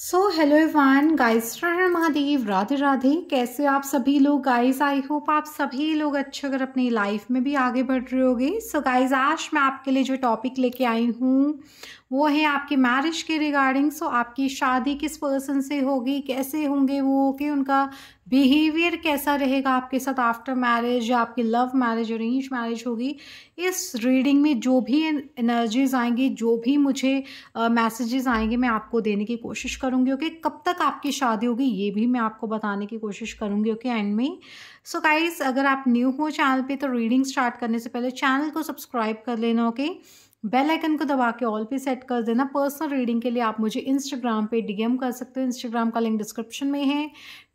सो hello everyone guys Mahadev Radhe Radhe कैसे आप सभी लोग गाइस आई होप आप सभी लोग अच्छे अगर अपनी लाइफ में भी आगे बढ़ रहे होगे सो so, गाइस आज मैं आपके लिए जो टॉपिक लेके आई हूँ वो है आपके मैरिज के रिगार्डिंग सो so, आपकी शादी किस पर्सन से होगी कैसे होंगे वो कि उनका बिहेवियर कैसा रहेगा आपके साथ आफ्टर मैरिज या आपकी लव मैरिज अरेंज मैरिज होगी इस रीडिंग में जो भी एनर्जीज आएंगी जो भी मुझे मैसेजेस uh, आएंगे मैं आपको देने की कोशिश करूँगी ओके okay? कब तक आपकी शादी होगी ये भी मैं आपको बताने की कोशिश करूँगी ओके एंड में सो गाइज अगर आप न्यू हो चैनल पे तो रीडिंग स्टार्ट करने से पहले चैनल को सब्सक्राइब कर लेना ओके okay? बेल आइकन को दबा के ऑल पे सेट कर देना पर्सनल रीडिंग के लिए आप मुझे इंस्टाग्राम पे डीएम कर सकते हो इंस्टाग्राम का लिंक डिस्क्रिप्शन में है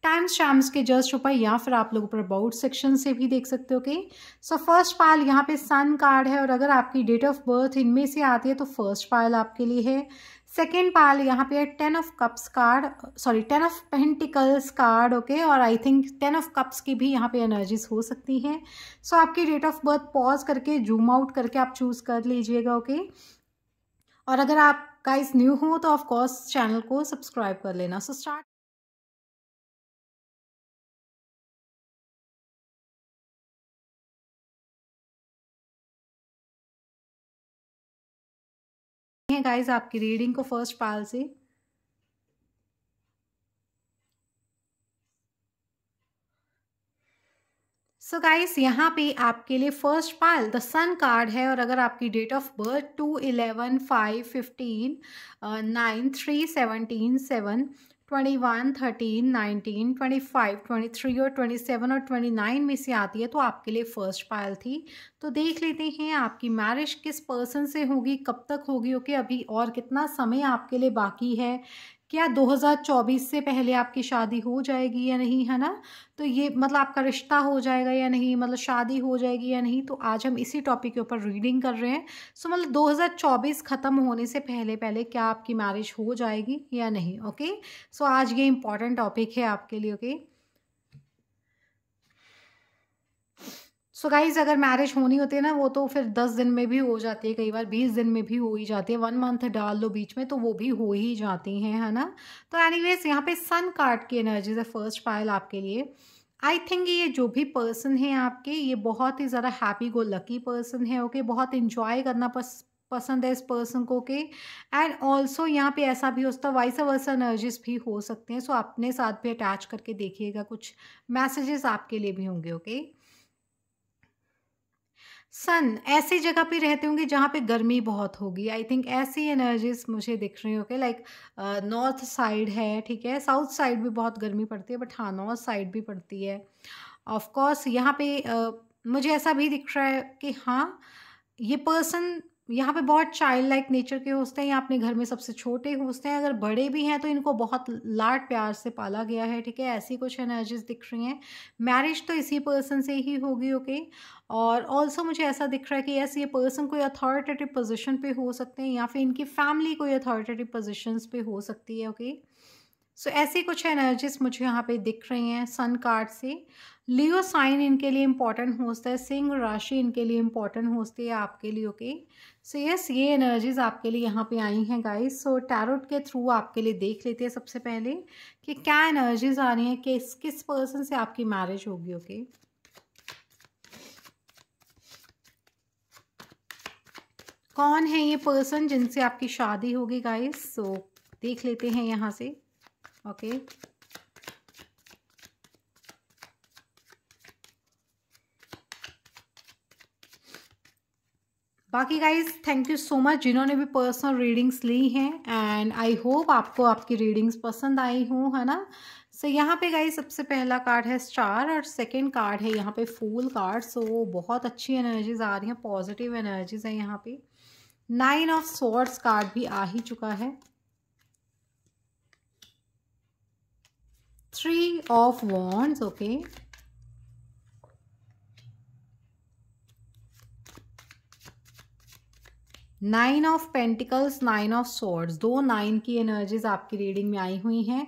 टाइम्स शाम्स के जस्ट ऊपर या फिर आप लोग ऊपर अबाउट सेक्शन से भी देख सकते हो कि सो फर्स्ट पायल यहाँ पे सन कार्ड है और अगर आपकी डेट ऑफ बर्थ इनमें से आती है तो फर्स्ट पायल आपके लिए है सेकेंड पाल यहाँ पे ten of cups card sorry ten of pentacles card okay और I think ten of cups की भी यहाँ पे एनर्जीज हो सकती हैं सो so, आपकी डेट ऑफ बर्थ पॉज करके जूम आउट करके आप चूज़ कर लीजिएगा ओके okay? और अगर आप गाइस न्यू हो तो ऑफ कोर्स चैनल को सब्सक्राइब कर लेना सो so, स्टार्ट हैं गाइज आपकी रीडिंग को फर्स्ट पाल से सो गाइस यहाँ पे आपके लिए first pile the sun card है और अगर आपकी date of birth two eleven five fifteen nine three seventeen seven twenty one thirteen nineteen twenty five twenty three और ट्वेंटी सेवन और ट्वेंटी नाइन में से आती है तो आपके लिए फर्स्ट पायल थी तो देख लेते हैं आपकी मैरिज किस पर्सन से होगी कब तक होगी ओके अभी और कितना समय आपके लिए बाकी है क्या 2024 से पहले आपकी शादी हो जाएगी या नहीं है ना तो ये मतलब आपका रिश्ता हो जाएगा या नहीं मतलब शादी हो जाएगी या नहीं तो आज हम इसी टॉपिक के ऊपर रीडिंग कर रहे हैं सो मतलब 2024 ख़त्म होने से पहले पहले क्या आपकी मैरिज हो जाएगी या नहीं ओके सो आज ये इम्पॉर्टेंट टॉपिक है आपके लिए okay okay? So so guys अगर मैरिज होनी होती है ना वो तो फिर दस दिन में भी हो जाती है कई बार बीस दिन में भी हो ही जाती है वन मंथ डाल लो बीच में तो वो भी हो ही जाती हैं है ना तो एनीवेज यहाँ पे सन कार्ड की एनर्जीज है फर्स्ट पायल आपके लिए आई थिंक ये जो भी पर्सन है आपके ये बहुत ही ज़्यादा हैप्पी गो लकी पर्सन है ओके okay? बहुत इंजॉय करना पस पसंद है इस पर्सन को के एंड ऑल्सो यहाँ पे ऐसा भी हो सकता है वाइस वर्स एनर्जीज भी हो सकते हैं सो so, अपने साथ भी अटैच करके देखिएगा कुछ मैसेजेस आपके लिए भी होंगे ओके okay? सन ऐसी जगह पे रहते होंगे जहाँ पे गर्मी बहुत होगी आई थिंक ऐसी एनर्जीज मुझे दिख रही होंगे लाइक नॉर्थ साइड है ठीक है साउथ साइड भी बहुत गर्मी पड़ती है बट हाँ नॉर्थ साइड भी पड़ती है ऑफ कोर्स यहाँ पे uh, मुझे ऐसा भी दिख रहा है कि हाँ ये पर्सन यहाँ पे बहुत चाइल्ड लाइक नेचर के होस्ट हैं या अपने घर में सबसे छोटे होस्ट हैं अगर बड़े भी हैं तो इनको बहुत लाड प्यार से पाला गया है ठीक है ऐसी कुछ एनर्जीज दिख रही हैं मैरिज तो इसी पर्सन से ही होगी ओके okay? और ऑल्सो मुझे ऐसा दिख रहा है कि यस ये पर्सन कोई अथॉरिटेटिव पोजिशन पर हो सकते हैं या फिर इनकी फैमिली कोई अथॉरिटेटिव पोजिशन पर हो सकती है ओके okay? सो so, ऐसी कुछ एनर्जीज मुझे यहाँ पे दिख रही हैं सन कार्ड से लियो साइन इनके लिए इम्पॉर्टेंट होता है सिंह राशि इनके लिए इम्पॉर्टेंट होती है आपके लिए ओके सो यस ये एनर्जीज आपके लिए यहाँ पे आई हैं गाइस सो टैरोट के थ्रू आपके लिए देख लेते हैं सबसे पहले कि क्या एनर्जीज आ रही हैं किस किस पर्सन से आपकी मैरिज होगी ओके okay? कौन है ये पर्सन जिनसे आपकी शादी होगी गाइस सो so, देख लेते हैं यहाँ से ओके बाकी guys thank you so much जिन्होंने भी पर्सनल रीडिंग्स ली हैं एंड आई होप आपको आपकी रीडिंग्स पसंद आई हूँ है ना सो so, यहाँ पे गाइज सबसे पहला कार्ड है स्टार और सेकंड कार्ड है यहाँ पे फूल कार्ड सो so, बहुत अच्छी एनर्जीज आ रही हैं पॉजिटिव एनर्जीज हैं यहाँ पे नाइन ऑफ सोर्ट्स कार्ड भी आ ही चुका है three of wands okay nine of pentacles nine of swords दो नाइन की एनर्जीज आपकी रीडिंग में आई हुई हैं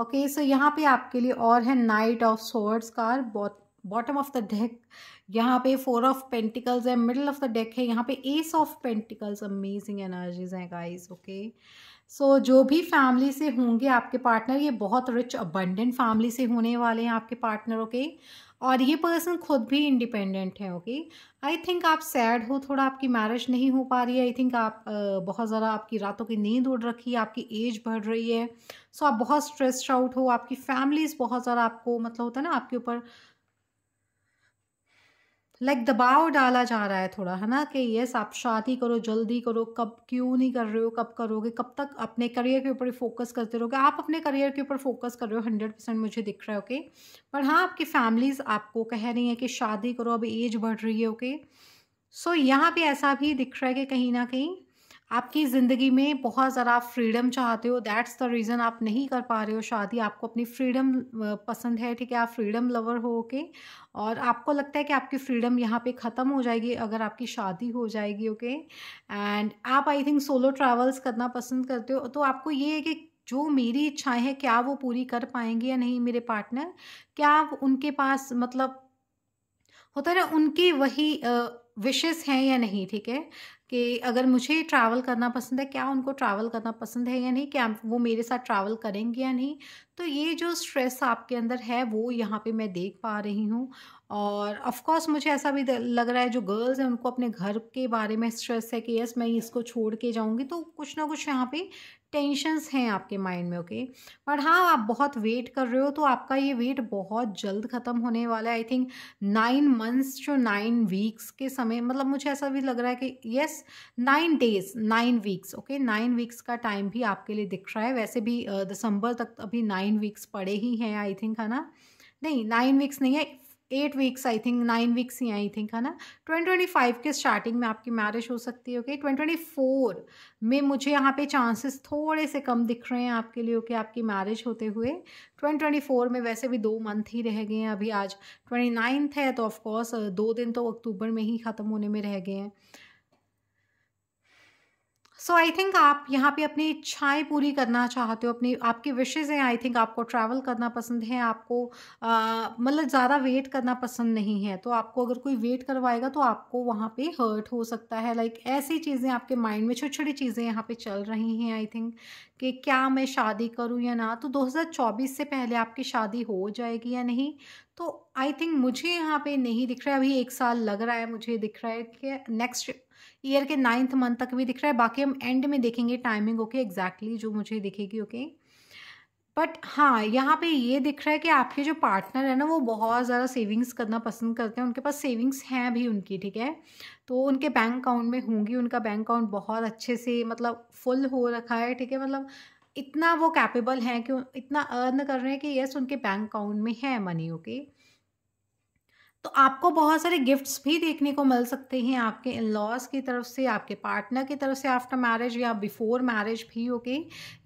ओके सो यहाँ पे आपके लिए और है knight of swords card bottom of the deck यहाँ पे फोर ऑफ पेंटिकल्स है मिडल ऑफ द डेक है यहाँ पे ace of pentacles amazing energies हैं guys okay okay? So so, जो भी फैमिली से होंगे आपके पार्टनर ये बहुत रिच अबंडेंट फैमिली से होने वाले हैं आपके पार्टनर ओके और ये पर्सन खुद भी इंडिपेंडेंट है ओके आई थिंक आप सैड हो थोड़ा आपकी मैरिज नहीं हो पा रही है आई थिंक आप बहुत ज़्यादा आपकी रातों की नींद उड़ रखी है आपकी एज बढ़ रही है सो so, आप बहुत स्ट्रेस्ड आउट हो आपकी फैमिलीज बहुत ज़्यादा आपको मतलब होता है ना आपके ऊपर लाइक दबाव डाला जा रहा है थोड़ा है ना कि यस आप शादी करो जल्दी करो कब क्यों नहीं कर रहे हो कब करोगे कब तक अपने करियर के ऊपर फोकस करते रहोगे आप अपने करियर के ऊपर फोकस कर रहे हो हंड्रेड परसेंट मुझे दिख रहा है ओके पर हाँ आपकी फैमिलीज आपको कह रही है कि शादी करो अब एज बढ़ रही है ओके सो यहाँ पे ऐसा भी दिख रहा है कि कहीं ना कहीं आपकी ज़िंदगी में बहुत ज़रा आप फ्रीडम चाहते हो दैट्स द रीज़न आप नहीं कर पा रहे हो शादी आपको अपनी फ्रीडम पसंद है ठीक है आप फ्रीडम लवर हो ओके और आपको लगता है कि आपकी फ्रीडम यहाँ पे ख़त्म हो जाएगी अगर आपकी शादी हो जाएगी ओके एंड आप आई थिंक सोलो ट्रैवल्स करना पसंद करते हो तो आपको ये है कि जो मेरी इच्छाएं हैं क्या वो पूरी कर पाएंगे या नहीं मेरे पार्टनर क्या उनके पास मतलब होता है ना उनकी वही विशेष हैं या नहीं ठीक है कि अगर मुझे ट्रैवल करना पसंद है क्या उनको ट्रैवल करना पसंद है या नहीं क्या वो मेरे साथ ट्रैवल करेंगे या नहीं तो ये जो स्ट्रेस आपके अंदर है वो यहाँ पे मैं देख पा रही हूँ और ऑफ़ कोर्स मुझे ऐसा भी लग रहा है जो गर्ल्स हैं उनको अपने घर के बारे में स्ट्रेस है कि यस मैं इसको छोड़ के जाऊंगी तो कुछ ना कुछ यहाँ पे टेंशंस हैं आपके माइंड में ओके बट हाँ आप बहुत वेट कर रहे हो तो आपका ये वेट बहुत जल्द ख़त्म होने वाला है आई थिंक नाइन मंथ्स जो नाइन वीक्स के समय मतलब मुझे ऐसा भी लग रहा है कि yes nine days nine weeks okay nine weeks का टाइम भी आपके लिए दिख रहा है वैसे भी दिसंबर तक अभी नाइन वीक्स पड़े ही हैं आई थिंक है ना नहीं नाइन वीक्स नहीं है eight weeks I think nine weeks ही आई थिंक है ना ट्वेंटी ट्वेंटी फाइव के स्टार्टिंग में आपकी मैरिज हो सकती है ओके ट्वेंटी ट्वेंटी फोर में मुझे यहाँ पे चांसेस थोड़े से कम दिख रहे हैं आपके लिए ओके आपकी मैरिज होते हुए ट्वेंटी ट्वेंटी फोर में वैसे भी दो मंथ ही रह गए हैं अभी आज ट्वेंटी नाइन्थ है तो ऑफकोर्स दो दिन तो अक्टूबर में ही ख़त्म होने में रह गए हैं सो आई थिंक आप यहाँ पे अपनी इच्छाएं पूरी करना चाहते हो अपनी आपकी विशेज़ हैं आई थिंक आपको ट्रैवल करना पसंद है आपको मतलब ज़्यादा वेट करना पसंद नहीं है तो आपको अगर कोई वेट करवाएगा तो आपको वहाँ पे हर्ट हो सकता है लाइक like, ऐसी चीज़ें आपके माइंड में छोटी छोटी चीज़ें यहाँ पे चल रही हैं आई थिंक कि क्या मैं शादी करूं या ना तो 2024 से पहले आपकी शादी हो जाएगी या नहीं तो आई थिंक मुझे यहाँ पे नहीं दिख रहा है अभी एक साल लग रहा है मुझे दिख रहा है कि नेक्स्ट ईयर के नाइन्थ मंथ तक भी दिख रहा है बाकी हम एंड में देखेंगे टाइमिंग ओके एग्जैक्टली जो मुझे दिखेगी ओके okay? बट हाँ यहाँ पे ये दिख रहा है कि आपके जो पार्टनर है ना वो बहुत ज़्यादा सेविंग्स करना पसंद करते हैं उनके पास सेविंग्स हैं भी उनकी ठीक है तो उनके बैंक अकाउंट में होंगी उनका बैंक अकाउंट बहुत अच्छे से मतलब फुल हो रखा है ठीक है मतलब इतना वो कैपेबल हैं कि इतना अर्न कर रहे हैं कि यस उनके बैंक अकाउंट में है मनी ओके okay? तो आपको बहुत सारे गिफ्ट्स भी देखने को मिल सकते हैं आपके इन लॉज की तरफ से आपके पार्टनर की तरफ से आफ्टर मैरिज या बिफोर मैरिज भी ओके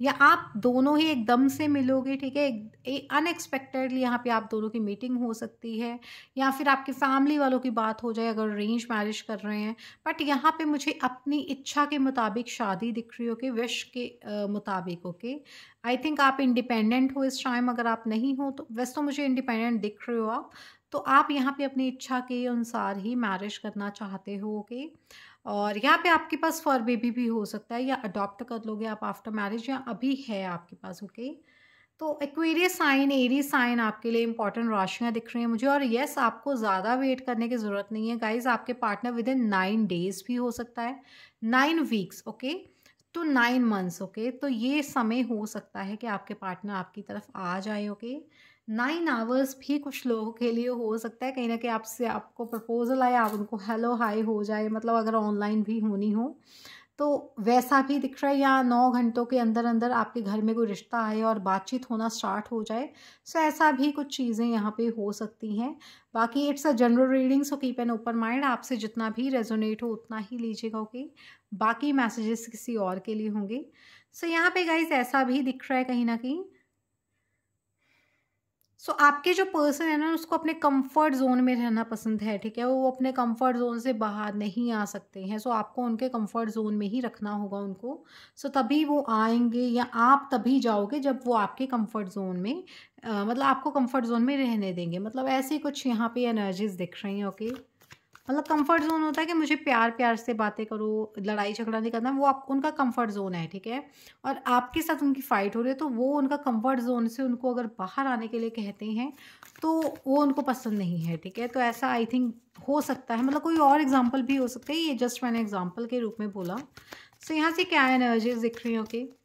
या आप दोनों ही एकदम से मिलोगे ठीक है अनएक्सपेक्टेडली यहाँ पे आप दोनों की मीटिंग हो सकती है या फिर आपके फैमिली वालों की बात हो जाए अगर अरेंज मैरिज कर रहे हैं बट यहाँ पे मुझे अपनी इच्छा के मुताबिक शादी दिख रही होगी विश के मुताबिक ओके आई थिंक आप इंडिपेंडेंट हो इस टाइम अगर आप नहीं हो तो वैसे तो मुझे इंडिपेंडेंट दिख रहे हो आप तो आप यहाँ पे अपनी इच्छा के अनुसार ही मैरिज करना चाहते ओके और यहाँ पे आपके पास फॉर बेबी भी हो सकता है या अडॉप्ट कर लोगे आप आफ्टर मैरिज या अभी है आपके पास ओके तो एक्वेरियस साइन एरी साइन आपके लिए इंपॉर्टेंट राशियाँ दिख रही हैं मुझे और येस आपको ज़्यादा वेट करने की ज़रूरत नहीं है गाइज आपके partner within nine days भी हो सकता है nine weeks okay to nine months okay तो ये समय हो सकता है कि आपके पार्टनर आपकी तरफ आ जाए ओके okay? नाइन आवर्स भी कुछ लोगों के लिए हो सकता है कहीं ना कहीं आपसे आपको प्रपोजल आए आप उनको हेलो हाय हो जाए मतलब अगर ऑनलाइन भी होनी हो तो वैसा भी दिख रहा है या नौ घंटों के अंदर अंदर आपके घर में कोई रिश्ता आए और बातचीत होना स्टार्ट हो जाए सो ऐसा भी कुछ चीज़ें यहाँ पे हो सकती हैं बाकी it's a general reading so keep an open mind आपसे जितना भी रेजोनेट हो उतना ही लीजिएगा ओके बाकी मैसेजेस किसी और के लिए होंगे सो so, यहाँ पे गाइज ऐसा भी दिख रहा है कहीं ना कहीं सो so, आपके जो पर्सन है ना उसको अपने कंफर्ट जोन में रहना पसंद है ठीक है वो अपने कंफर्ट जोन से बाहर नहीं आ सकते हैं सो so, आपको उनके कंफर्ट जोन में ही रखना होगा उनको सो so, तभी वो आएंगे या आप तभी जाओगे जब वो आपके कंफर्ट जोन में आ, मतलब आपको कंफर्ट जोन में रहने देंगे मतलब ऐसे कुछ यहाँ पे एनर्जीज दिख रही हैं ओके okay? मतलब कंफर्ट जोन होता है कि मुझे प्यार प्यार से बातें करो लड़ाई झगड़ा नहीं करना वो आप उनका कंफर्ट जोन है ठीक है और आपके साथ उनकी फ़ाइट हो रही है तो वो उनका कंफर्ट जोन से उनको अगर बाहर आने के लिए कहते हैं तो वो उनको पसंद नहीं है ठीक है तो ऐसा आई थिंक हो सकता है मतलब कोई और एग्जाम्पल भी हो सकता है ये जस्ट मैंने एग्जाम्पल के रूप में बोला सो so, यहाँ से क्या एनर्जीज दिख रही हो okay okay?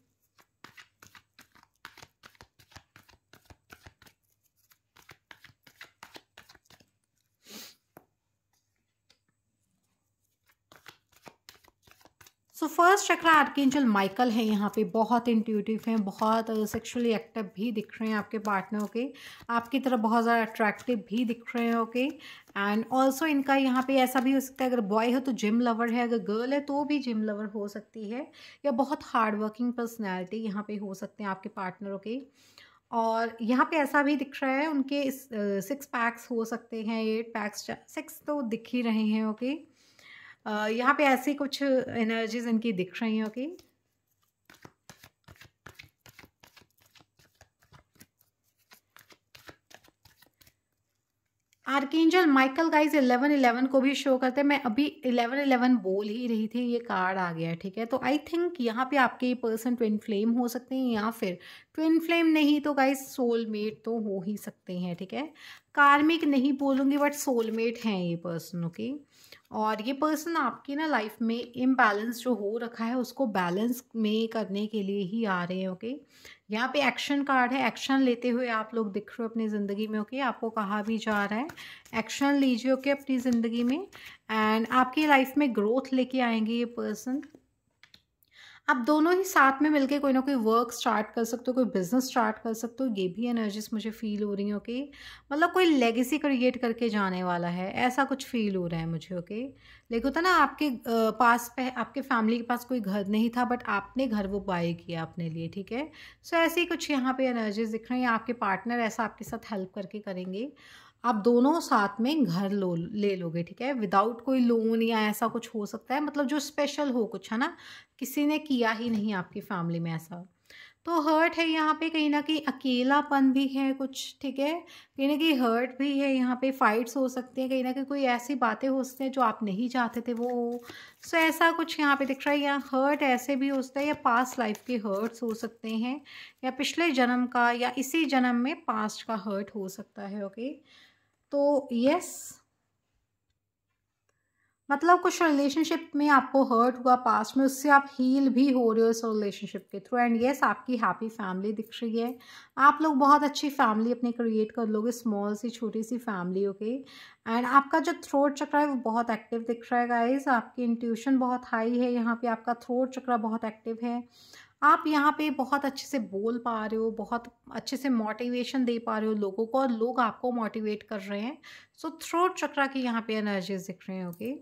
First chakra archangel Michael है यहाँ पे बहुत इंट्यूटिव हैं बहुत सेक्सुअली एक्टिव भी दिख रहे हैं आपके पार्टनर के आपकी तरफ बहुत ज़्यादा अट्रैक्टिव भी दिख रहे हैं ओके एंड ऑल्सो इनका यहाँ पे ऐसा भी हो सकता है अगर बॉय है तो जिम लवर है अगर गर्ल है तो भी जिम लवर हो सकती है या बहुत हार्ड वर्किंग पर्सनैलिटी यहाँ पर हो सकते हैं आपके पार्टनरों के और यहाँ पे ऐसा भी दिख रहा है उनके सिक्स पैक्स हो सकते हैं एट पैक्स सिक्स तो दिख ही रहे हैं ओके okay? यहाँ पे ऐसी कुछ एनर्जीज इनकी दिख रही होगी archangel Michael guys eleven eleven को भी शो करते हैं मैं अभी इलेवन इलेवन बोल ही रही थी ये कार्ड आ गया ठीक है तो आई थिंक यहाँ पे आपके पर्सन ट्विन फ्लेम हो सकते हैं या फिर ट्विन फ्लेम नहीं तो गाइज सोलमेट तो हो ही सकते हैं ठीक है कार्मिक नहीं बोलूँगी बट सोलमेट हैं ये पर्सन ओके okay? और ये पर्सन आपकी ना लाइफ में इम्बैलेंस जो हो रखा है उसको बैलेंस में करने के लिए ही आ रहे हैं ओके यहाँ पे एक्शन कार्ड है एक्शन लेते हुए आप लोग दिख रहे हो अपनी ज़िंदगी में ओके आपको कहा भी जा रहा है एक्शन लीजिए ओके अपनी ज़िंदगी में एंड आपकी लाइफ में ग्रोथ लेके आएंगे ये पर्सन आप दोनों ही साथ में मिलके कोई ना कोई वर्क स्टार्ट कर सकते हो कोई बिजनेस स्टार्ट कर सकते हो ये भी एनर्जीज मुझे फील हो रही है ओके मतलब कोई लेगेसी क्रिएट करके जाने वाला है ऐसा कुछ फील हो रहा है मुझे ओके लेकिन होता ना आपके पास पे आपके फैमिली के पास कोई घर नहीं था बट आपने घर वो बाय किया अपने लिए ठीक है सो ऐसे ही कुछ यहाँ पे एनर्जीज दिख रही हैं आपके पार्टनर ऐसा आपके साथ हेल्प करके करेंगे आप दोनों साथ में घर लो ले लोगे ठीक है विदाउट कोई लोन या ऐसा कुछ हो सकता है मतलब जो स्पेशल हो कुछ है ना किसी ने किया ही नहीं आपकी फैमिली में ऐसा तो हर्ट है यहाँ पे कहीं ना कहीं अकेलापन भी है कुछ ठीक है कहीं ना कहीं हर्ट भी है यहाँ पे फाइट्स हो सकते हैं कहीं ना कहीं कोई ऐसी बातें हो सकती हैं जो आप नहीं चाहते थे वो सो ऐसा कुछ यहाँ पे दिख रहा है या हर्ट ऐसे भी हो सकता है या पास्ट लाइफ के हर्ट्स हो सकते हैं या पिछले जन्म का या इसी जन्म में पास्ट का हर्ट हो सकता है ओके okay? तो यस मतलब कुछ रिलेशनशिप में आपको हर्ट हुआ पास्ट में उससे आप हील भी हो रहे हो इस रिलेशनशिप के थ्रू एंड यस आपकी हैप्पी फैमिली दिख रही है आप लोग बहुत अच्छी फैमिली अपने क्रिएट कर लोगे स्मॉल सी छोटी सी फैमिली ओके एंड आपका जो थ्रोट चक्र है वो बहुत एक्टिव दिख रहा है गाइज आपकी इंट्यूशन बहुत हाई है यहाँ पे आपका थ्रोट चक्र बहुत एक्टिव है आप यहाँ पे बहुत अच्छे से बोल पा रहे हो बहुत अच्छे से मोटिवेशन दे पा रहे हो लोगों को और लोग आपको मोटिवेट कर रहे हैं सो थ्रोट चक्रा की यहाँ पे एनर्जीज दिख रहे हैं ओके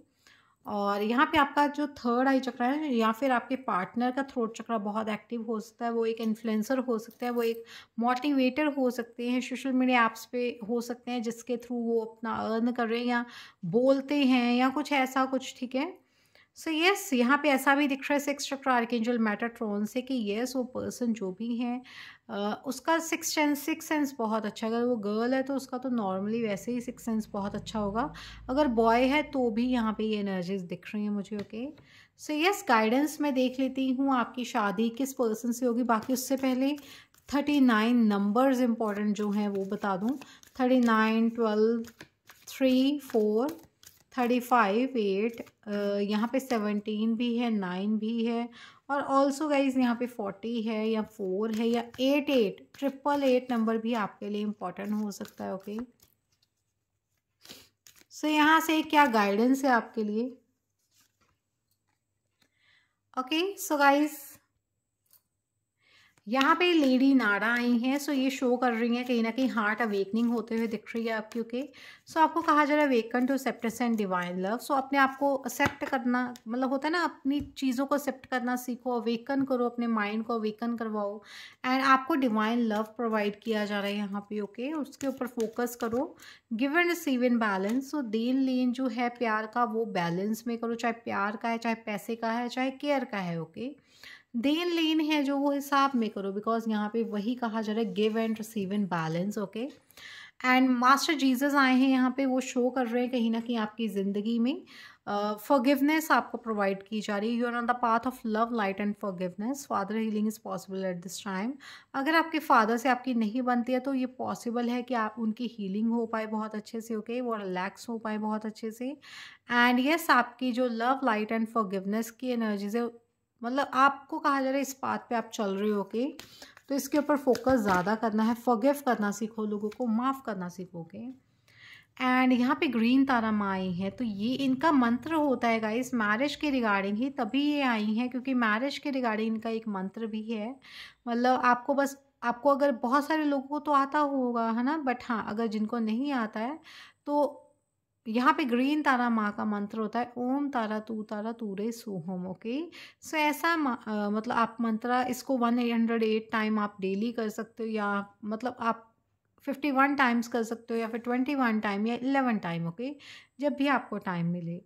और यहाँ पे आपका जो थर्ड आई चक्रा है या फिर आपके पार्टनर का थ्रोट चक्रा बहुत एक्टिव हो सकता है वो एक इन्फ्लुएंसर हो सकता है वो एक मोटिवेटर हो सकते हैं सोशल मीडिया ऐप्स पे हो सकते हैं जिसके थ्रू वो अपना अर्न कर रहे हैं या बोलते हैं या कुछ ऐसा कुछ ठीक है सो यस यहाँ पे ऐसा भी दिख रहा है सिक्स चक्र आर्केंजल मैटाट्रॉन से कि यस yes, वो पर्सन जो भी है उसका सिक्स सेंस सिक्स सेंस बहुत अच्छा अगर वो गर्ल है तो उसका तो नॉर्मली वैसे ही सिक्स सेंस बहुत अच्छा होगा अगर बॉय है तो भी यहाँ पे ये एनर्जीज दिख रही हैं मुझे ओके सो यस गाइडेंस मैं देख लेती हूँ आपकी शादी किस पर्सन से होगी बाकी उससे पहले थर्टी नाइन नंबर्स इम्पॉर्टेंट जो हैं वो बता दूँ thirty nine twelve three four thirty five eight यहाँ पे सेवनटीन भी है नाइन भी है और ऑल्सो गाइज यहाँ पे फोर्टी है या फोर है या eight eight triple eight number भी आपके लिए इम्पोर्टेंट हो सकता है ओके okay? सो so, यहाँ से क्या गाइडेंस है आपके लिए ओके सो गाइज़ यहाँ पे लेडी नाडा आई हैं सो ये शो कर रही हैं कहीं ना कहीं हार्ट अवेकनिंग होते हुए दिख रही है आपकी ओके सो आपको कहा जा रहा है awaken to accept and divine love so अपने आप को एक्सेप्ट करना मतलब होता है ना अपनी चीज़ों को एक्सेप्ट करना सीखो अवेकन करो अपने माइंड को अवेकन करवाओ एंड आपको डिवाइन लव प्रोवाइड किया जा रहा है यहाँ पे ओके okay? उसके ऊपर फोकस करो give and receive in balance so देन लेन जो है प्यार का वो बैलेंस में करो चाहे प्यार का है चाहे पैसे का है चाहे केयर का है ओके okay? देन लेन है जो वो हिसाब में करो बिकॉज यहाँ पे वही कहा जा रहा है give and receive in balance okay and master Jesus आए हैं यहाँ पे वो शो कर रहे हैं कहीं ना कहीं आपकी ज़िंदगी में फॉरगिवनेस uh, आपको प्रोवाइड की जा रही है you are on the path of love light and forgiveness father healing is possible at this time अगर आपके फादर से आपकी नहीं बनती है तो ये पॉसिबल है कि आप उनकी हीलिंग हो पाए बहुत अच्छे से ओके वो रिलैक्स हो पाए बहुत अच्छे से एंड येस yes, आपकी जो लव लाइट एंड फॉरगिवनेस की एनर्जीज है मतलब आपको कहा जा रहा है इस बात पे आप चल रहे हो के तो इसके ऊपर फोकस ज़्यादा करना है फॉगिव करना सीखो लोगों को माफ़ करना सीखोगे एंड यहाँ पे ग्रीन तारा माँ आई हैं तो ये इनका मंत्र होता है गाइस मैरिज के रिगार्डिंग ही तभी ये आई हैं क्योंकि मैरिज के रिगार्डिंग इनका एक मंत्र भी है मतलब आपको बस आपको अगर बहुत सारे लोगों को तो आता होगा है ना बट हाँ अगर जिनको नहीं आता है तो यहाँ पे ग्रीन तारा माँ का मंत्र होता है ओम तारा तू तारा तू रे सोहोम ओके सो ऐसा आ, मतलब आप मंत्र इसको one eight hundred eight time आप डेली कर सकते हो या मतलब आप फिफ्टी वन टाइम्स कर सकते हो या फिर ट्वेंटी वन टाइम या इलेवन टाइम ओके जब भी आपको टाइम मिले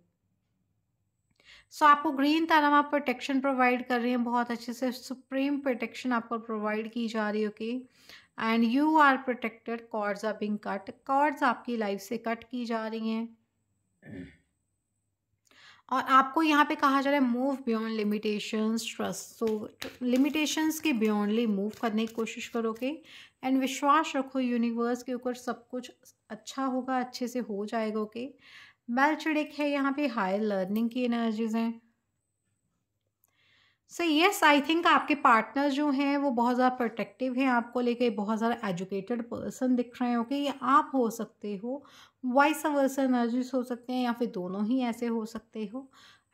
सो so, आपको ग्रीन तारा माँ प्रोटेक्शन प्रोवाइड कर रही हैं बहुत अच्छे से सुप्रीम प्रोटेक्शन आपको प्रोवाइड की जा रही है okay okay? And you are protected cords are being cut cords आपकी लाइफ से कट की जा रही हैं और आपको यहाँ पे कहा जा रहा है move beyond limitations trust so limitations के बियॉन्डली मूव करने की कोशिश करोगे एंड विश्वास रखो यूनिवर्स के ऊपर सब कुछ अच्छा होगा अच्छे से हो जाएगा ओके मेल्चडिक है यहाँ पे हायर लर्निंग की एनर्जीज हैं सो येस आई थिंक आपके पार्टनर जो हैं वो बहुत ज़्यादा प्रोटेक्टिव हैं आपको लेके बहुत ज़्यादा एजुकेटेड पर्सन दिख रहे हैं ओके ये आप हो सकते हो वाइस वर्सन एनर्जिस हो सकते हैं या फिर दोनों ही ऐसे हो सकते हो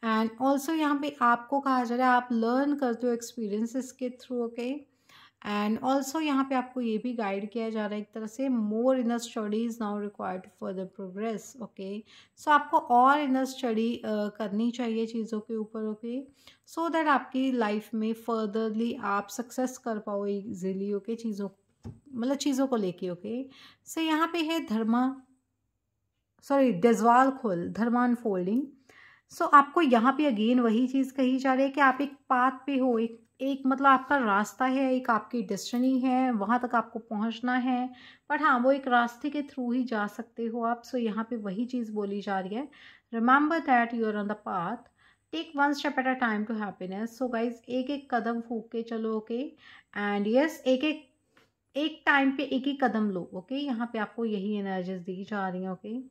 एंड ऑल्सो यहाँ पे आपको कहा जा रहा है आप लर्न करते हो एक्सपीरियंसिस के through okay okay? And also यहाँ पे आपको ये भी गाइड किया जा रहा है एक तरह से more inner studies now required for the progress okay so आपको और इनर स्टडी करनी चाहिए चीज़ों के ऊपर ओके सो दैट आपकी लाइफ में फर्दरली आप सक्सेस कर पाओ इजिली ओके चीज़ों मतलब चीज़ों को लेके ओके सो यहाँ पे है धर्मा सॉरी डेजवाल खोल धर्मान फोल्डिंग सो so, आपको यहाँ पे अगेन वही चीज़ कही जा रही है कि आप एक पाथ पे हो एक एक मतलब आपका रास्ता है एक आपकी डेस्टिनी है वहाँ तक आपको पहुँचना है बट हाँ वो एक रास्ते के थ्रू ही जा सकते हो आप सो यहाँ पे वही चीज़ बोली जा रही है remember that you are on the path take one step at a time to happiness so guys एक एक कदम फूक के चलो ओके एंड यस एक एक एक टाइम पे एक ही कदम लो ओके okay? यहाँ पे आपको यही एनर्जीज दी जा रही हैं ओके okay?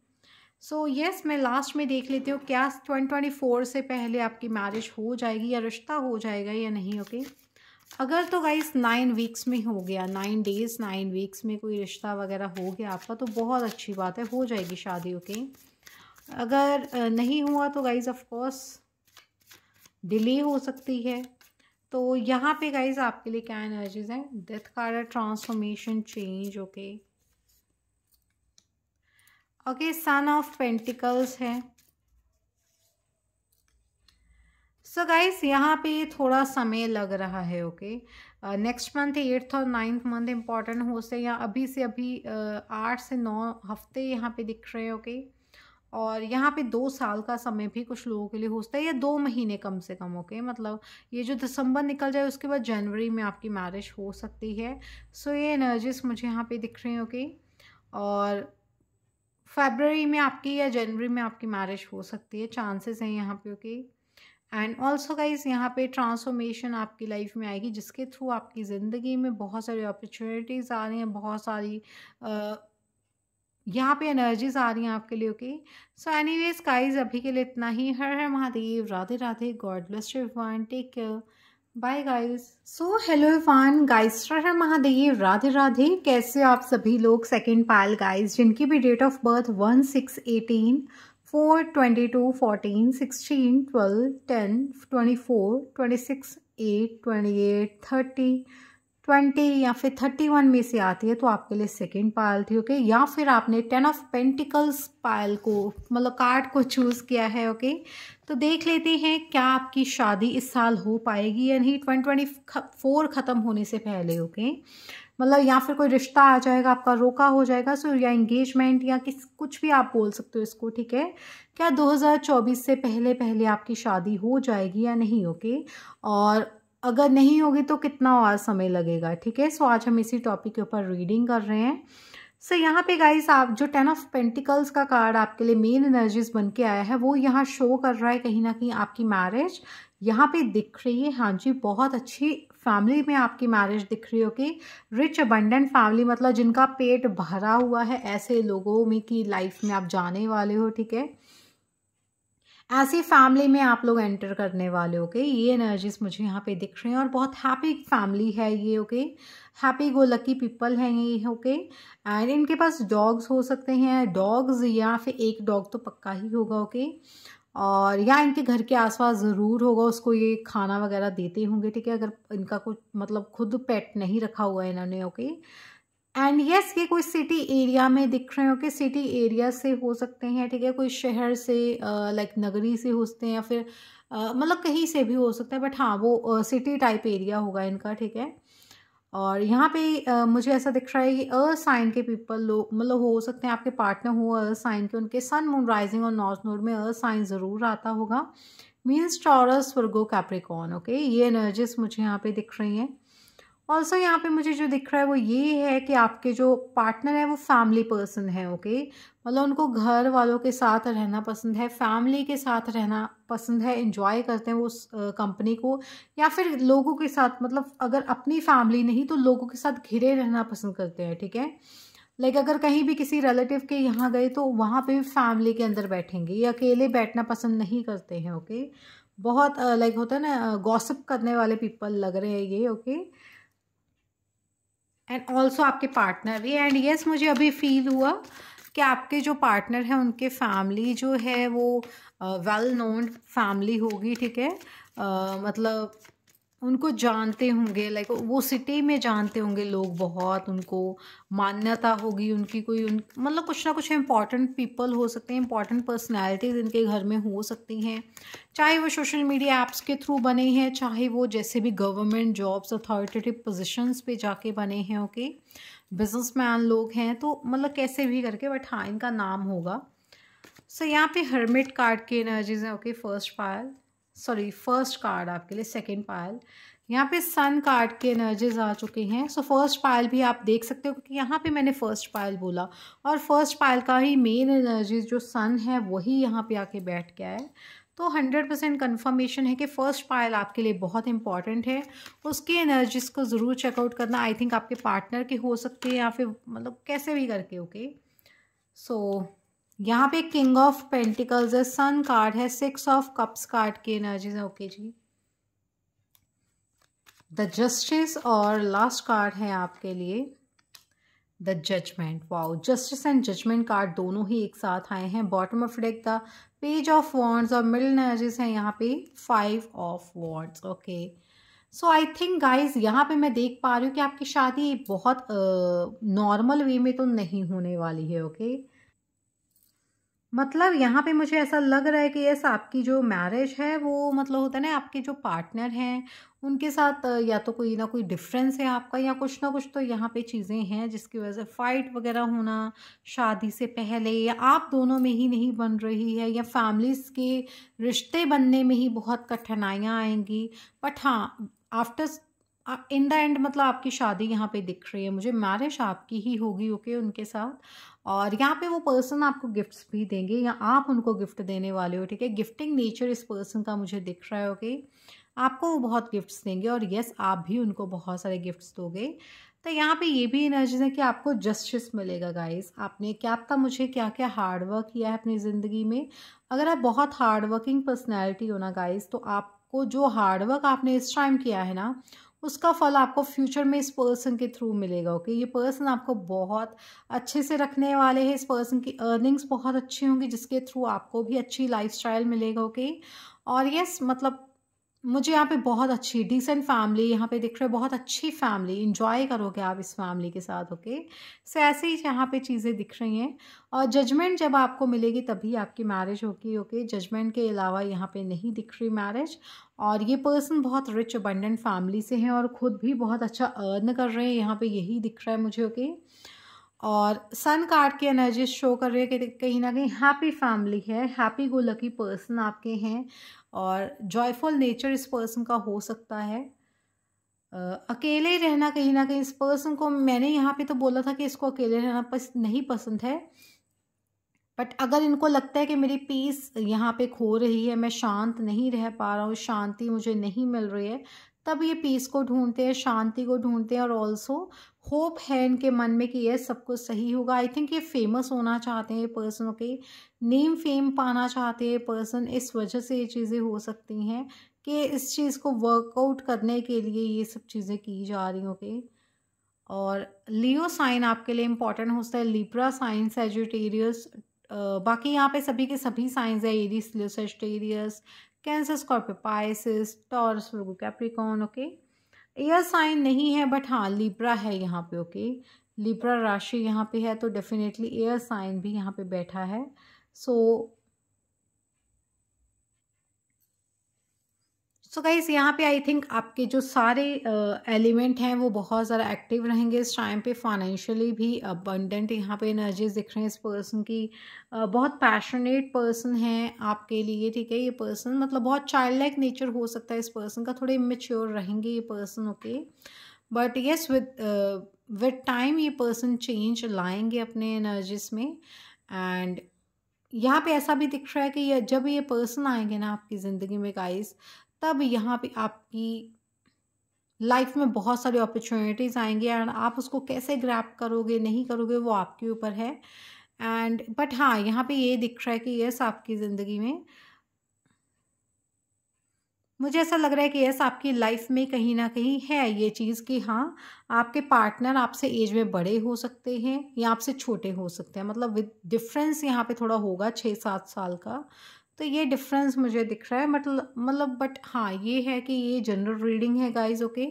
सो येस मैं लास्ट में देख लेती हूँ क्या ट्वेंटी ट्वेंटी फोर से पहले आपकी मैरिज हो जाएगी या रिश्ता हो जाएगा या नहीं ओके okay? अगर तो गाइस नाइन वीक्स में हो गया नाइन डेज नाइन वीक्स में कोई रिश्ता वगैरह हो गया आपका तो बहुत अच्छी बात है हो जाएगी शादी ओके okay? अगर नहीं हुआ तो गाइज़ ऑफकोर्स डिले हो सकती है तो यहाँ पे गाइज आपके लिए क्या एनर्जीज हैं death card transformation change okay okay? Okay sun of pentacles है सो so गाइस यहाँ पे थोड़ा समय लग रहा है ओके नेक्स्ट मंथ एट्थ और नाइन्थ मंथ इम्पॉर्टेंट हो से या अभी से अभी uh, आठ uh, से नौ हफ्ते यहाँ पे दिख रहे हैं ओके और यहाँ पे दो साल का समय भी कुछ लोगों के लिए हो सकता है या दो महीने कम से कम ओके मतलब ये जो दिसंबर निकल जाए उसके बाद जनवरी में आपकी मैरिज हो सकती है सो so, ये एनर्जीज मुझे यहाँ पे दिख रही हैं ओके और फेबररी में आपकी या जनवरी में आपकी मैरिज हो सकती है चांसेस हैं यहाँ पे ओके एंड ऑल्सो गाइज यहाँ पे ट्रांसफॉर्मेशन आपकी लाइफ में आएगी जिसके थ्रू आपकी ज़िंदगी में बहुत सारी अपॉर्चुनिटीज़ आ रही हैं बहुत सारी यहाँ पे एनर्जीज आ रही हैं आपके लिए okay so anyways guys अभी के लिए इतना ही हर हर Mahadev Radhe Radhe God bless you one take care bye guys so hello इफान गाइस महादेव राधे राधे कैसे आप सभी लोग सेकंड पायल गाइस जिनकी भी date of birth one six eighteen four twenty two fourteen sixteen twelve ten twenty four twenty six eight twenty eight thirty twenty या फिर thirty one में से आती है तो आपके लिए सेकेंड पायल थी ओके या फिर आपने टेन ऑफ पेंटिकल्स पायल को मतलब कार्ड को चूज़ किया है ओके तो देख लेते हैं क्या आपकी शादी इस साल हो पाएगी या नहीं ट्वेंटी ट्वेंटी फोर ख़त्म होने से पहले ओके मतलब या फिर कोई रिश्ता आ जाएगा आपका रोका हो जाएगा सो या इंगेजमेंट या किस कुछ भी आप बोल सकते हो इसको ठीक है क्या 2024 से पहले पहले आपकी शादी हो जाएगी या नहीं ओके और अगर नहीं होगी तो कितना और समय लगेगा ठीक है सो आज हम इसी टॉपिक के ऊपर रीडिंग कर रहे हैं सो so, यहाँ पे गाइस आप जो टेन ऑफ पेंटिकल्स का कार्ड आपके लिए मेन एनर्जीज बन के आया है वो यहाँ शो कर रहा है कहीं ना कहीं आपकी मैरिज यहाँ पे दिख रही है हाँ जी बहुत अच्छी फैमिली में आपकी मैरिज दिख रही होगी रिच अबंडेंट फैमिली मतलब जिनका पेट भरा हुआ है ऐसे लोगों में की लाइफ में आप जाने वाले हो ठीक है ऐसी फैमिली में आप लोग एंटर करने वाले ओके okay? ये एनर्जीज मुझे यहाँ पे दिख रहे हैं और बहुत हैप्पी फैमिली है ये okay happy go lucky people हैं ये ओके एंड इनके पास डॉग्स हो सकते हैं डॉग्स या फिर एक डॉग तो पक्का ही होगा ओके okay? और या इनके घर के आसपास ज़रूर होगा उसको ये खाना वगैरह देते होंगे ठीक है अगर इनका कुछ मतलब खुद पेट नहीं रखा हुआ है इन्होंने okay okay? And yes yes, ये कोई सिटी एरिया में दिख रहे हो कि सिटी एरिया से हो सकते हैं ठीक है कोई शहर से लाइक नगरी से हो सकते हैं या फिर मतलब कहीं से भी हो सकता है बट हाँ वो सिटी टाइप एरिया होगा इनका ठीक है और यहाँ पे आ, मुझे ऐसा दिख रहा है कि अ साइन के पीपल लोग मतलब हो सकते हैं आपके पार्टनर हो अ साइन के उनके सन मून राइजिंग और नॉर्थ नोड में अ साइन ज़रूर आता होगा means Taurus Virgo Capricorn okay ये एनर्जीज मुझे यहाँ पे दिख रही हैं ऑल्सो यहाँ पे मुझे जो दिख रहा है वो ये है कि आपके जो पार्टनर है वो फैमिली पर्सन है ओके मतलब उनको घर वालों के साथ रहना पसंद है फैमिली के साथ रहना पसंद है इन्जॉय करते हैं वो उस कंपनी को या फिर लोगों के साथ मतलब अगर अपनी फैमिली नहीं तो लोगों के साथ घिरे रहना पसंद करते हैं ठीक है लाइक like अगर कहीं भी किसी रिलेटिव के यहाँ गए तो वहाँ पे भी फैमिली के अंदर बैठेंगे ये अकेले बैठना पसंद नहीं करते हैं ओके बहुत लाइक होता है ना गॉसिप करने वाले पीपल लग रहे हैं ये ओके एंड ऑल्सो आपके पार्टनर भी एंड येस yes, मुझे अभी फील हुआ कि आपके जो पार्टनर हैं उनके फैमिली जो है वो वेल नोन फैमिली होगी ठीक है uh, मतलब उनको जानते होंगे लाइक वो सिटी में जानते होंगे लोग बहुत उनको मान्यता होगी उनकी कोई उन मतलब कुछ ना कुछ इंपॉर्टेंट पीपल हो सकते हैं इंपॉर्टेंट पर्सनैलिटीज़ इनके घर में हो सकती हैं चाहे वो सोशल मीडिया ऐप्स के थ्रू बने हैं चाहे वो जैसे भी गवर्नमेंट जॉब्स अथॉरिटेटिव पोजिशंस पे जाके बने हैं ओके बिजनेस लोग हैं तो मतलब कैसे भी करके बट हाँ इनका नाम होगा सो so, यहाँ पे हर्मिट कार्ड के एनर्जीज हैं okay first fire sorry first card आपके लिए सेकेंड पायल यहाँ पे सन कार्ड के एनर्जीज आ चुके हैं सो फर्स्ट पायल भी आप देख सकते हो क्योंकि यहाँ पे मैंने फर्स्ट पायल बोला और फर्स्ट पायल का ही मेन एनर्जीज जो सन है वही यहाँ पे आके बैठ गया है तो हंड्रेड परसेंट कन्फर्मेशन है कि फर्स्ट पायल आपके लिए बहुत इंपॉर्टेंट है उसकी एनर्जीज को ज़रूर चेकआउट करना आई थिंक आपके पार्टनर के हो सकते हैं या फिर मतलब कैसे भी करके ओके सो so, यहाँ पे किंग ऑफ पेंटिकल्स है सन कार्ड है सिक्स ऑफ कप्स कार्ड की एनर्जी है ओके जी द जस्टिस और लास्ट कार्ड है आपके लिए the judgement wow justice and judgement card दोनों ही एक साथ आए हैं bottom of deck the page of swords और मिडिल एनर्जीज हैं यहाँ पे five of swords okay so I think guys यहाँ पे मैं देख पा रही हूँ कि आपकी शादी बहुत नॉर्मल uh, वे में तो नहीं होने वाली है ओके okay? मतलब यहाँ पे मुझे ऐसा लग रहा है कि यस आपकी जो मैरिज है वो मतलब होता है ना आपके जो पार्टनर हैं उनके साथ या तो कोई ना कोई डिफरेंस है आपका या कुछ ना कुछ तो यहाँ पे चीज़ें हैं जिसकी वजह से फ़ाइट वगैरह होना शादी से पहले या आप दोनों में ही नहीं बन रही है या फैमिलीज़ के रिश्ते बनने में ही बहुत कठिनाइयाँ आएंगी बट हाँ आफ्टर इन द एंड मतलब आपकी शादी यहाँ पे दिख रही है मुझे मैरिज आपकी ही होगी ओके okay, उनके साथ और यहाँ पे वो पर्सन आपको गिफ्ट्स भी देंगे या आप उनको गिफ्ट देने वाले हो ठीक है गिफ्टिंग नेचर इस पर्सन का मुझे दिख रहा है ओके okay? आपको वो बहुत गिफ्ट्स देंगे और यस आप भी उनको बहुत सारे गिफ्ट्स दोगे तो यहाँ पे ये भी एनर्जीज है कि आपको जस्टिस मिलेगा गाइस आपने क्या आपका मुझे क्या क्या हार्डवर्क किया है अपनी ज़िंदगी में अगर आप बहुत हार्डवर्किंग पर्सनैलिटी हो ना गाइस तो आपको जो हार्डवर्क आपने इस टाइम किया है ना उसका फल आपको फ्यूचर में इस पर्सन के थ्रू मिलेगा ओके ये पर्सन आपको बहुत अच्छे से रखने वाले हैं इस पर्सन की अर्निंग्स बहुत अच्छी होंगी जिसके थ्रू आपको भी अच्छी लाइफ मिलेगा ओके और यस मतलब मुझे यहाँ पे बहुत अच्छी डिसेंट फैमिली यहाँ पे दिख रहे बहुत अच्छी फैमिली इंजॉय करोगे आप इस फैमिली के साथ ओके सो ऐसे ही यहाँ पे चीज़ें दिख रही हैं और जजमेंट जब आपको मिलेगी तभी आपकी मैरिज होगी ओके जजमेंट के अलावा यहाँ पे नहीं दिख रही मैरिज और ये पर्सन बहुत रिच अबंडेंट फैमिली से हैं और ख़ुद भी बहुत अच्छा अर्न कर रहे हैं यहाँ पर यही दिख रहा है मुझे ओके और सन कार्ड की एनर्जी शो कर रही है कि कहीं ना कहीं हैप्पी फैमिली है हैप्पी गो लकी पर्सन आपके हैं और जॉयफुल नेचर इस पर्सन का हो सकता है अकेले रहना कहीं ना कहीं इस पर्सन को मैंने यहाँ पे तो बोला था कि इसको अकेले रहना पस, नहीं पसंद है बट अगर इनको लगता है कि मेरी पीस यहाँ पे खो रही है मैं शांत नहीं रह पा रहा हूँ शांति मुझे नहीं मिल रही है तब ये पीस को ढूंढते हैं शांति को ढूंढते हैं और ऑल्सो होप है इनके मन में कि यस सब कुछ सही होगा आई थिंक ये फेमस होना चाहते हैं पर्सन ओके नेम फेम पाना चाहते हैं पर्सन इस वजह से ये चीज़ें हो सकती हैं कि इस चीज़ को वर्कआउट करने के लिए ये सब चीज़ें की जा रही ओके और लियो साइन आपके लिए इम्पॉर्टेंट हो सकता है लिब्रा साइन सेजिटेरियस बाकी यहाँ पे सभी के सभी साइंस है Aries Leo Cancer Scorpio Pisces Taurus Capricorn okay air sign नहीं है बट हाँ लिब्रा है यहाँ पे ओके लिब्रा राशि यहाँ पे है तो डेफिनेटली एयर साइन भी यहाँ पे बैठा है सो सो गाइज़ यहाँ पे आई थिंक आपके जो सारे एलिमेंट uh, हैं वो बहुत ज़्यादा एक्टिव रहेंगे इस टाइम पे फाइनेंशियली भी अबंडेंट यहाँ पे एनर्जीज दिख रहे हैं इस पर्सन की uh, बहुत पैशनेट पर्सन है आपके लिए ठीक है ये पर्सन मतलब बहुत चाइल्ड लाइक नेचर हो सकता है इस पर्सन का थोड़े इमेच्योर रहेंगे ये person okay but yes with with time ये पर्सन चेंज लाएंगे अपने एनर्जीज में एंड यहाँ पे ऐसा भी दिख रहा है कि ये जब ये पर्सन आएंगे ना आपकी ज़िंदगी में गाइस तब यहाँ पे आपकी लाइफ में बहुत सारी अपॉर्चुनिटीज़ आएंगी एंड आप उसको कैसे ग्रैप करोगे नहीं करोगे वो आपके ऊपर है एंड बट हाँ यहाँ पे ये दिख रहा है कि यस आपकी ज़िंदगी में मुझे ऐसा लग रहा है कि यस आपकी लाइफ में कहीं ना कहीं है ये चीज़ कि हाँ आपके पार्टनर आपसे एज में बड़े हो सकते हैं या आपसे छोटे हो सकते हैं मतलब विद डिफरेंस यहाँ पे थोड़ा होगा छः सात साल का तो ये डिफरेंस मुझे दिख रहा है मतलब मतलब बट हाँ ये है कि ये जनरल रीडिंग है guys okay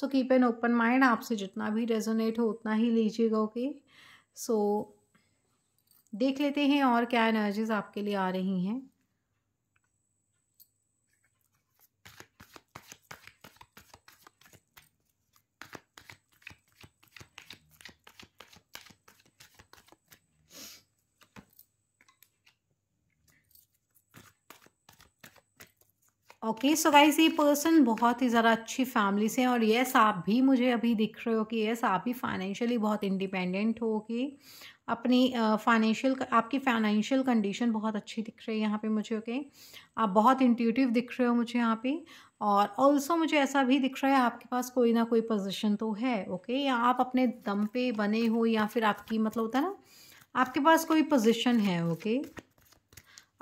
so keep an open mind आपसे जितना भी रेजोनेट हो उतना ही लीजिएगा ओके सो देख लेते हैं और क्या एनर्जीज आपके लिए आ रही हैं ओके सो गाइज ये पर्सन बहुत ही ज़रा अच्छी फैमिली से हैं और येस आप भी मुझे अभी दिख रहे हो कि येस आप भी फाइनेंशियली बहुत इंडिपेंडेंट हो कि अपनी फाइनेंशियल uh, आपकी फाइनेंशियल कंडीशन बहुत अच्छी दिख रही है यहाँ पे मुझे ओके okay? आप बहुत इंट्यूटिव दिख रहे हो मुझे यहाँ पे और ऑल्सो मुझे ऐसा भी दिख रहा है आपके पास कोई ना कोई पोजिशन तो है ओके okay? या आप अपने दम पे बने हो या फिर आपकी मतलब होता है ना आपके पास कोई पोजिशन है ओके okay?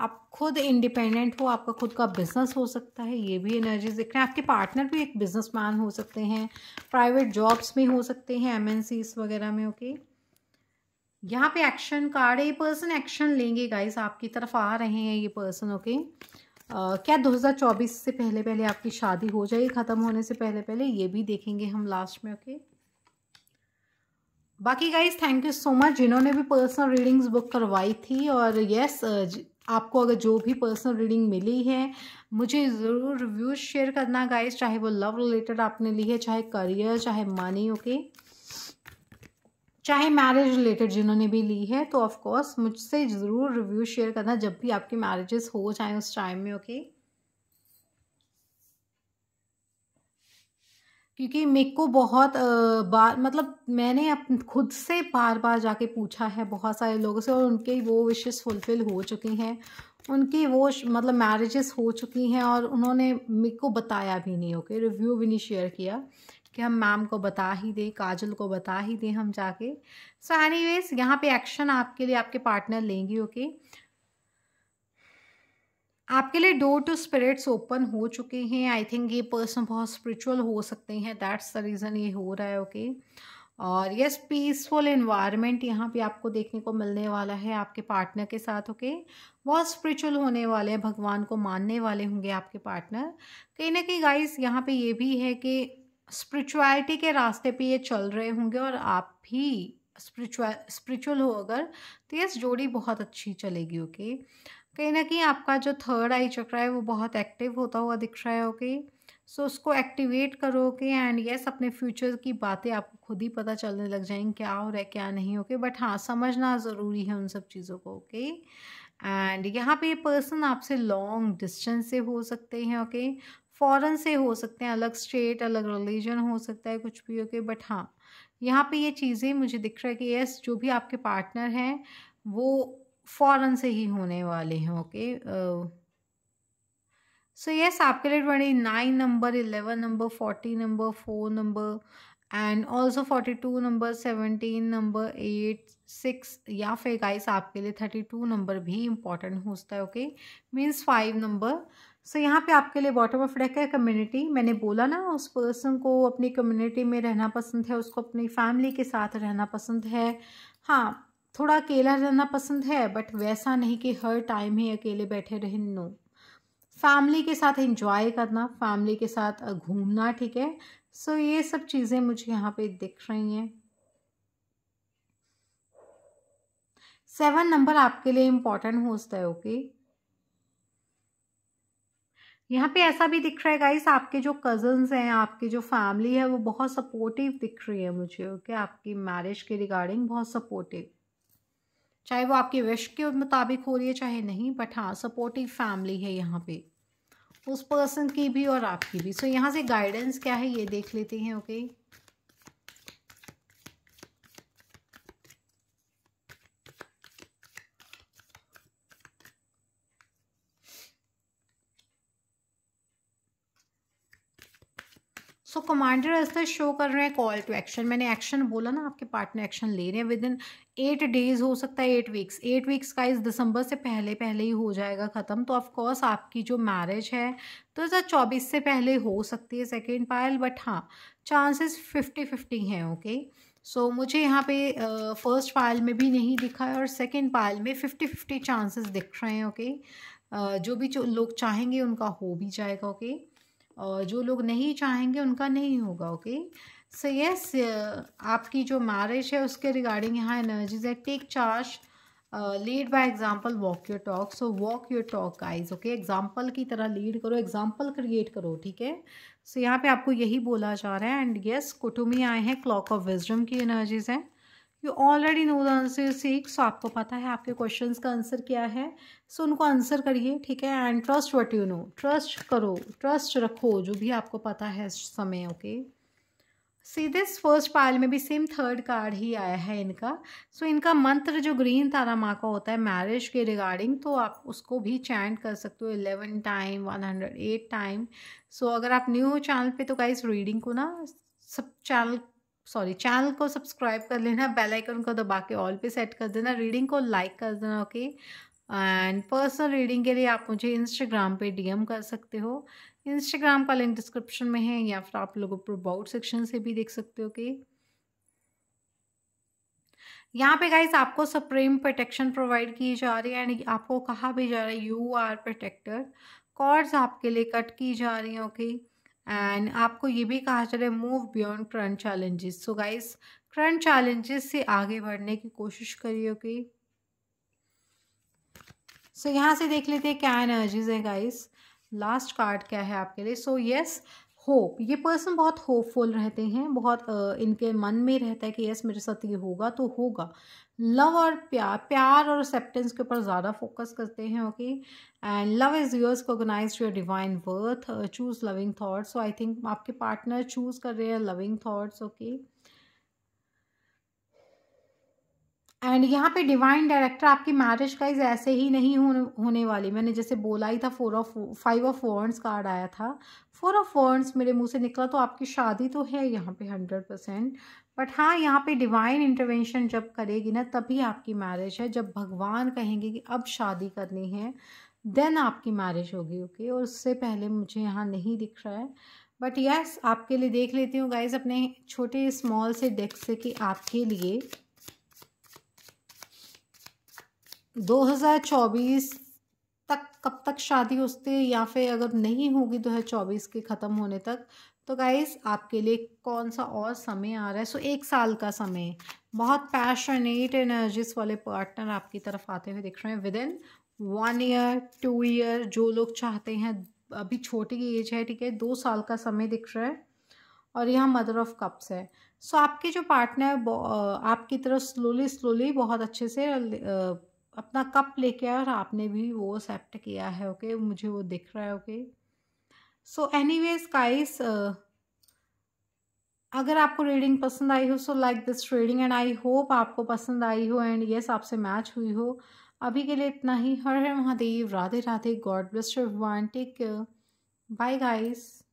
आप खुद इंडिपेंडेंट हो आपका खुद का बिजनेस हो सकता है ये भी एनर्जीज दिख रहे हैं आपके पार्टनर भी एक बिजनेसमैन हो सकते हैं प्राइवेट जॉब्स में हो सकते हैं एमएनसीज वगैरह में ओके okay? यहाँ पे एक्शन कार्ड है ये पर्सन एक्शन लेंगे गाइस आपकी तरफ आ रहे हैं ये पर्सन ओके आ, क्या 2024 से पहले पहले आपकी शादी हो जाएगी ख़त्म होने से पहले पहले ये भी देखेंगे हम लास्ट में ओके बाकी guys thank you so much जिन्होंने भी पर्सनल रीडिंग्स बुक करवाई थी और यस आपको अगर जो भी पर्सनल रीडिंग मिली है मुझे ज़रूर रिव्यूज शेयर करना गाइस चाहे वो लव रिलेटेड आपने ली है चाहे करियर चाहे मनी ओके चाहे मैरिज रिलेटेड जिन्होंने भी ली है तो ऑफ़ कोर्स मुझसे ज़रूर रिव्यू शेयर करना जब भी आपकी मैरिजेस हो चाहे उस टाइम में ओके okay? क्योंकि मेरे को बहुत बार मतलब मैंने अप खुद से बार बार जाके पूछा है बहुत सारे लोगों से और उनके वो विशेष फुलफ़िल हो चुकी हैं उनकी वो मतलब मैरिजेस हो चुकी हैं और उन्होंने मेरे को बताया भी नहीं ओके रिव्यू भी नहीं शेयर किया कि हम मैम को बता ही दें काजल को बता ही दें हम जाके सो एनी वेज यहाँ पे एक्शन आपके लिए आपके पार्टनर लेंगी ओके आपके लिए डोर टू स्पिरिट्स ओपन हो चुके हैं आई थिंक ये पर्सन बहुत स्पिरिचुअल हो सकते हैं दैट्स द रीज़न ये हो रहा है ओके okay? और यस पीसफुल इन्वायरमेंट यहाँ पे आपको देखने को मिलने वाला है आपके पार्टनर के साथ ओके okay? बहुत स्पिरिचुअल होने वाले हैं भगवान को मानने वाले होंगे आपके पार्टनर कहीं ना कहीं गाइस यहाँ पे ये भी है कि स्पिरिचुअलिटी के रास्ते पे ये चल रहे होंगे और आप भी स्पिरिचुअल स्पिरिचुअल हो अगर तो यस जोड़ी बहुत अच्छी चलेगी ओके okay? कहीं ना कहीं आपका जो थर्ड आई चक्र है वो बहुत एक्टिव होता हुआ दिख रहा है ओके सो so, उसको एक्टिवेट करो ओके एंड यस अपने फ्यूचर की बातें आपको खुद ही पता चलने लग जाएंगी क्या हो रहा है क्या नहीं ओके बट हाँ समझना ज़रूरी है उन सब चीज़ों को ओके एंड यहाँ पे ये पर्सन आपसे लॉन्ग डिस्टेंस से हो सकते हैं ओके फ़ॉरन से हो सकते हैं अलग स्टेट अलग रिलीजन हो सकता है कुछ भी ओके बट हाँ यहाँ पे ये चीज़ें मुझे दिख रहा है कि यस जो भी आपके पार्टनर हैं वो फ़ौरन से ही होने वाले हैं ओके सो यस आपके लिए twenty nine number eleven number forty number four number and also forty two number seventeen number eight six या फिर गाइस आपके लिए थर्टी टू नंबर भी इम्पॉर्टेंट हो सकता है okay means five number so यहाँ पे आपके लिए बॉटम ऑफ डेक है कम्युनिटी मैंने बोला ना उस पर्सन को अपनी कम्युनिटी में रहना पसंद है उसको अपनी फैमिली के साथ रहना पसंद है हाँ थोड़ा अकेला रहना पसंद है बट वैसा नहीं कि हर टाइम ही अकेले बैठे रहें नो फैमिली के साथ एंजॉय करना फैमिली के साथ घूमना ठीक है सो so, ये सब चीज़ें मुझे यहाँ पे दिख रही हैं सेवन नंबर आपके लिए इम्पोर्टेंट सकता है ओके यहाँ पे ऐसा भी दिख रहा है गाइस आपके जो कजन्स हैं आपकी जो फैमिली है वो बहुत सपोर्टिव दिख रही है मुझे ओके okay? आपकी मैरिज के रिगार्डिंग बहुत सपोर्टिव चाहे वो आपके विश के मुताबिक हो रही है चाहे नहीं बट हाँ सपोर्टिव फैमिली है यहाँ पे उस पर्सन की भी और आपकी भी सो so, यहाँ से गाइडेंस क्या है ये देख लेते हैं okay okay? So commander Ashtar show कर रहे हैं कॉल टू एक्शन मैंने एक्शन बोला ना आपके पार्टनर एक्शन ले रहे हैं विद इन एट डेज हो सकता है एट वीक्स एट वीक्स का इस दिसंबर से पहले पहले ही हो जाएगा ख़त्म तो ऑफकोर्स आपकी जो मैरिज है तो हज़ार चौबीस से पहले हो सकती है सेकेंड पायल बट हाँ चांसेस फिफ्टी फिफ्टी हैं ओके सो मुझे यहाँ पे फर्स्ट uh, पायल में भी नहीं दिखा है और सेकेंड पायल में फिफ्टी फिफ्टी चांसेस दिख रहे हैं ओके okay? uh, जो भी जो लोग चाहेंगे उनका हो भी जाएगा ओके okay? और जो लोग नहीं चाहेंगे उनका नहीं होगा ओके सो यस आपकी जो मैरिज है उसके रिगार्डिंग यहाँ एनर्जीज है take charge lead by example walk your talk so walk your talk guys okay example की तरह लीड करो एग्जांपल क्रिएट करो ठीक है सो यहाँ पे आपको यही बोला जा रहा है एंड यस yes, कुटुमी आए हैं क्लॉक ऑफ विजडम की एनर्जीज हैं you already know the answer six so आपको पता है आपके क्वेश्चन का आंसर क्या है सो so, उनको आंसर करिए ठीक है and trust what you know trust करो ट्रस्ट रखो जो भी आपको पता है समय okay see this first pile में भी सेम थर्ड कार्ड ही आया है इनका सो so, इनका मंत्र जो ग्रीन तारा माँ का होता है मैरिज के रिगार्डिंग तो आप उसको भी चैंट कर सकते हो eleven time one hundred eight time so अगर आप न्यू हो चैनल पे तो गाइज रीडिंग को ना सब चैनल सॉरी चैनल को सब्सक्राइब कर लेना बेल आइकन को दबा के ऑल पे सेट कर देना रीडिंग को लाइक कर देना ओके एंड पर्सनल रीडिंग के लिए आप मुझे इंस्टाग्राम पे डीएम कर सकते हो इंस्टाग्राम का लिंक डिस्क्रिप्शन में है या फिर आप लोग अबाउट सेक्शन से भी देख सकते हो ओके यहाँ पे गाइस आपको सप्रीम प्रोटेक्शन प्रोवाइड की जा रही है एंड आपको कहा भी जा रहा है यू आर प्रोटेक्टर कॉर्ड्स आपके लिए कट की जा रही है ओके okay? एंड आपको ये भी कहा जा रहा है move beyond current challenges so guys current challenges से आगे बढ़ने की कोशिश करिए ओके सो यहाँ से देख लेते हैं क्या एनर्जीज हैं गाइस लास्ट कार्ड क्या है आपके लिए सो यस होप ये पर्सन बहुत होपफुल रहते हैं बहुत इनके मन में रहता है कि यस मेरे साथ ये होगा तो होगा लव और प्यार प्यार और एक्सेप्टेंस के ऊपर ज़्यादा फोकस करते हैं okay and love is yours cognize your divine worth choose loving thoughts so I think आपके पार्टनर चूज़ कर रहे हैं loving thoughts okay okay? And यहाँ पे डिवाइन डायरेक्टर आपकी मैरिज गाइज ऐसे ही नहीं होने वाली मैंने जैसे बोला ही था four of five of wands card आया था फोर ऑफ वॉन्ट्स मेरे मुंह से निकला तो आपकी शादी तो है यहाँ पे हंड्रेड परसेंट बट हाँ यहाँ पे डिवाइन इंटरवेंशन जब करेगी ना तभी आपकी मैरिज है जब भगवान कहेंगे कि अब शादी करनी है देन आपकी मैरिज होगी ओके और उससे पहले मुझे यहाँ नहीं दिख रहा है बट यस yes, आपके लिए देख लेती हूँ गाइज अपने छोटे स्मॉल से डेस्क से कि आपके लिए 2024 तक कब तक शादी सकती है या फिर अगर नहीं होगी दो हज़ार चौबीस के ख़त्म होने तक तो गाइज़ आपके लिए कौन सा और समय आ रहा है सो so, एक साल का समय बहुत पैशनेट एनर्जिस वाले पार्टनर आपकी तरफ आते हुए दिख रहे हैं within one year two year जो लोग चाहते हैं अभी छोटी की एज है ठीक है दो साल का समय दिख रहा है और यहाँ मदर ऑफ कप्स है सो so, आपके जो पार्टनर आपकी तरफ स्लोली स्लोली बहुत अच्छे से अपना कप लेके आए और आपने भी वो एक्सेप्ट किया है ओके okay? मुझे वो दिख रहा है okay so anyways guys अगर आपको रीडिंग पसंद आई हो so like this reading and I hope आपको पसंद आई हो एंड येस आपसे मैच हुई हो अभी के लिए इतना ही हर हर Mahadev Radhe Radhe God bless you one take care bye guys